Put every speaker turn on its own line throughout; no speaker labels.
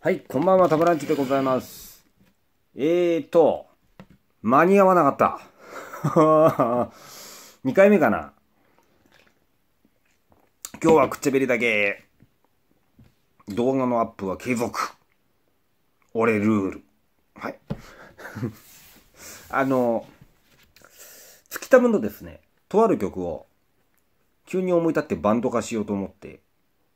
はい、こんばんは、タブランチでございます。えーと、間に合わなかった。2 回目かな。今日はくっちゃべりだけ。動画のアップは継続。俺ルール。はい。あの、月たむのですね、とある曲を、急に思い立ってバンド化しようと思って、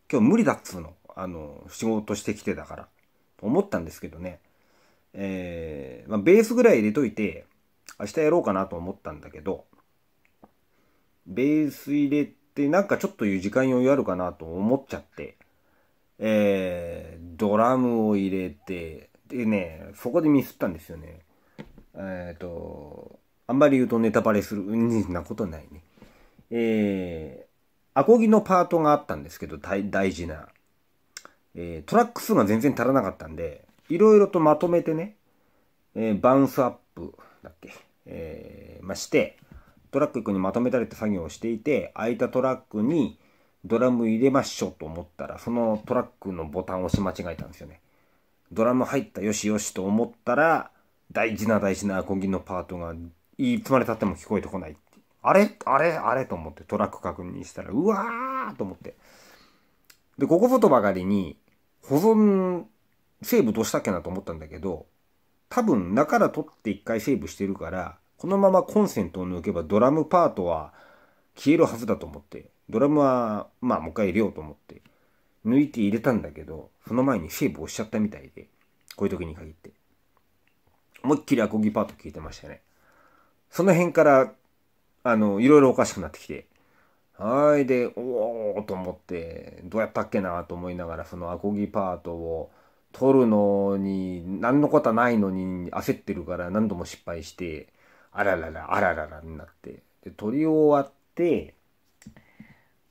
今日無理だっつうの。あの、仕事してきてたから、と思ったんですけどね。えー、まあ、ベースぐらい入れといて、明日やろうかなと思ったんだけど、ベース入れて、なんかちょっという時間余裕あるかなと思っちゃって、えー、ドラムを入れて、でね、そこでミスったんですよね。えっ、ー、と、あんまり言うとネタバレする、うんなことないね。えー、アコギのパートがあったんですけど、大事な。えー、トラック数が全然足らなかったんで、いろいろとまとめてね、えー、バウンスアップだっけ、えー、まあ、して、トラック行くにまとめたりって作業をしていて、空いたトラックにドラム入れましょうと思ったら、そのトラックのボタンを押し間違えたんですよね。ドラム入ったよしよしと思ったら、大事な大事なアコギのパートがいつまでたっても聞こえてこないあれあれあれと思ってトラック確認したら、うわーと思って。で、ここぞとばかりに、保存セーブどうしたっけなと思ったんだけど、多分中から取って一回セーブしてるから、このままコンセントを抜けばドラムパートは消えるはずだと思って、ドラムは、まあもう一回入れようと思って、抜いて入れたんだけど、その前にセーブ押しちゃったみたいで、こういう時に限って。思いっきりアコギパート聞いてましたね。その辺から、あの、いろいろおかしくなってきて、はい。で、おおと思って、どうやったっけなと思いながら、そのアコギパートを取るのに、何のことはないのに焦ってるから何度も失敗して、あららら、あらららになって。で、取り終わって、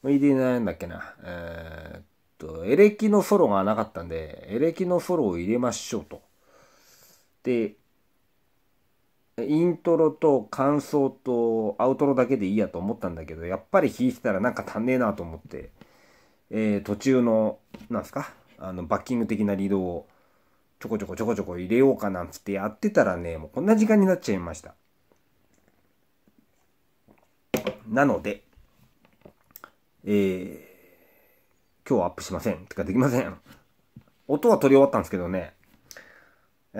それで、なんだっけな、えー、っと、エレキのソロがなかったんで、エレキのソロを入れましょうと。で、イントロと感想とアウトロだけでいいやと思ったんだけど、やっぱり弾いてたらなんか足んねえなと思って、えー、途中の、なんすか、あの、バッキング的なリードをちょこちょこちょこちょこ入れようかなんつってやってたらね、もうこんな時間になっちゃいました。なので、えー、今日はアップしません。ってかできません。音は取り終わったんですけどね、え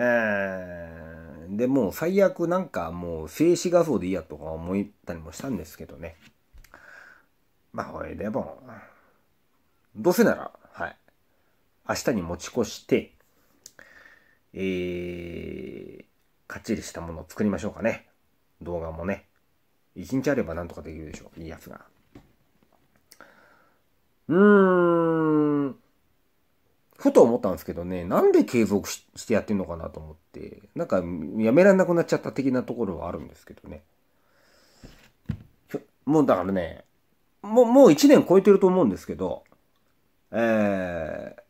ー、で、もう最悪なんかもう静止画像でいいやとか思ったりもしたんですけどね。まあ、ほいでも、どうせなら、はい。明日に持ち越して、えー、かっちりしたものを作りましょうかね。動画もね。一日あればなんとかできるでしょう。いいやつが。うーん。ふと思ったんですけどね、なんで継続してやってんのかなと思って、なんかやめられなくなっちゃった的なところはあるんですけどね。もうだからね、もう、もう1年超えてると思うんですけど、えー、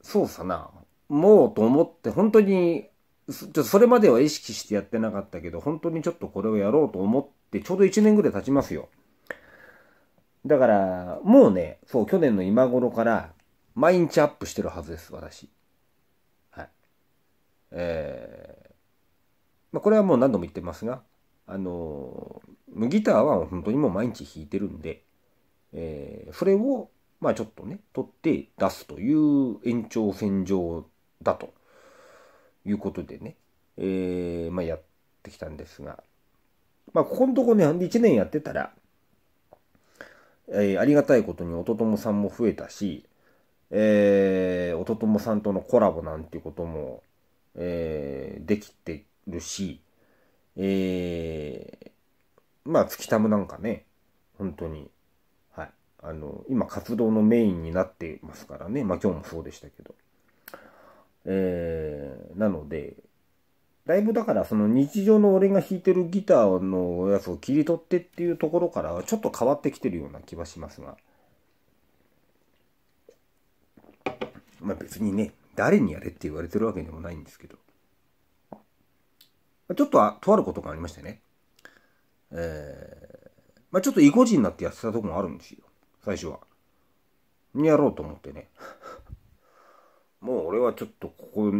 そうさな、もうと思って、本当に、ちょっとそれまでは意識してやってなかったけど、本当にちょっとこれをやろうと思って、ちょうど1年ぐらい経ちますよ。だから、もうね、そう、去年の今頃から、毎日アップしてるはずです、私。はい。えー、まあ、これはもう何度も言ってますが、あのー、ギターは本当にもう毎日弾いてるんで、えー、それを、まあちょっとね、取って出すという延長線上だということでね、えー、まあやってきたんですが、まあここのとこね、1年やってたら、えー、ありがたいことに弟もさんも増えたし、えー、おとともさんとのコラボなんていうことも、えー、できてるし、えー、まあ、月玉なんかね、本当に、はい。あの、今活動のメインになってますからね。まあ今日もそうでしたけど。えー、なので、だいぶだからその日常の俺が弾いてるギターのやつを切り取ってっていうところからはちょっと変わってきてるような気はしますが。まあ別にね、誰にやれって言われてるわけでもないんですけど。ちょっととあることがありましてね。えー、まあちょっと意固地になってやってたとこもあるんですよ。最初は。にやろうと思ってね。もう俺はちょっとここ、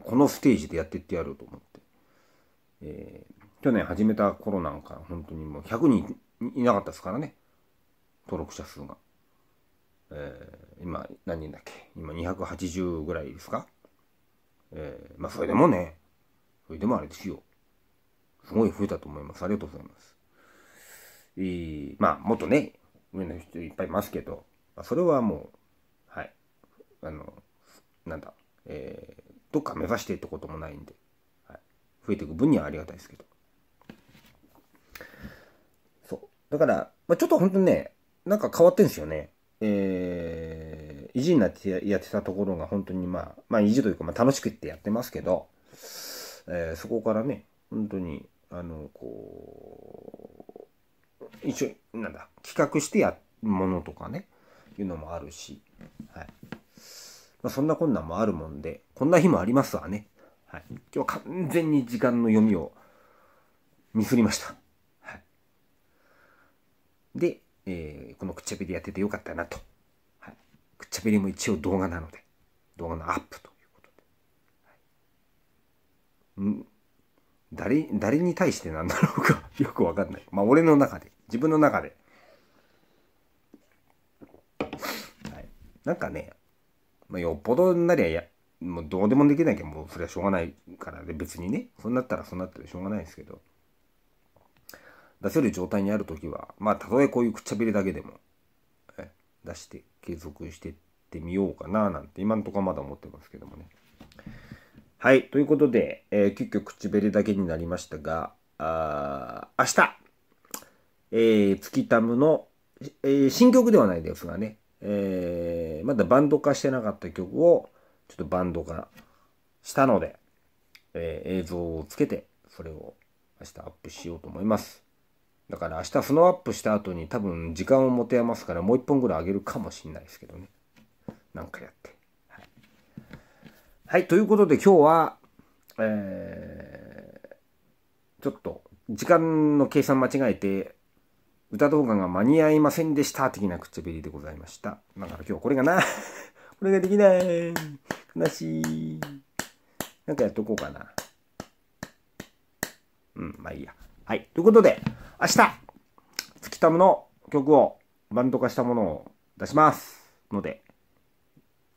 このステージでやってってやろうと思って。えー、去年始めた頃なんか、本当にもう100人いなかったですからね。登録者数が。今何人だっけ今280ぐらいですかえー、まあそれでもね、それでもあれですよ。すごい増えたと思います。ありがとうございます。えー、まあもっとね、上の人いっぱいいますけど、まあ、それはもう、はい。あの、なんだ、えー、どっか目指してってこともないんで、はい、増えていく分にはありがたいですけど。そう。だから、まあ、ちょっと本当にね、なんか変わってんですよね。えー意地になってやってたところが本当にまあ、まあ意地というかまあ楽しくってやってますけど、えー、そこからね、本当に、あの、こう、一応、なんだ、企画してやものとかね、いうのもあるし、はい。まあ、そんな困難もあるもんで、こんな日もありますわね。はい。今日は完全に時間の読みをミスりました。はい。で、えー、このくっちゃべりやっててよかったなと。っちゃべりも一応動画なので、動画のアップということで。はい、ん誰、誰に対してなんだろうかよくわかんない。まあ、俺の中で、自分の中で。はい。なんかね、まあ、よっぽどなりゃや、もうどうでもできなきゃもうそれはしょうがないからで、別にね、そうなったらそうなったらしょうがないですけど、出せる状態にある時は、まあ、たとえこういうくっちゃべりだけでも、出して継続してってみようかななんて今んとこまだ思ってますけどもね。はい、ということで、えー、急遽口紅だけになりましたが、あ明日、えー、月タムの、えー、新曲ではないですがね、えー、まだバンド化してなかった曲をちょっとバンド化したので、えー、映像をつけてそれを明日アップしようと思います。だから明日スノーアップした後に多分時間を持て余すからもう1本ぐらいあげるかもしんないですけどね。なんかやって。はい。はい、ということで今日は、えー、ちょっと時間の計算間違えて、歌動画が間に合いませんでした的なりでございました。だから今日これがな、これができない。悲しい。なんかやっとこうかな。うん、まあいいや。はい。ということで、明日、月タムの曲をバンド化したものを出しますので、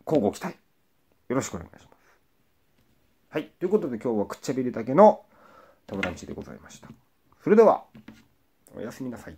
交互期待。よろしくお願いします。はい。ということで今日はくっちゃべりだけのタムランチでございました。それでは、おやすみなさい。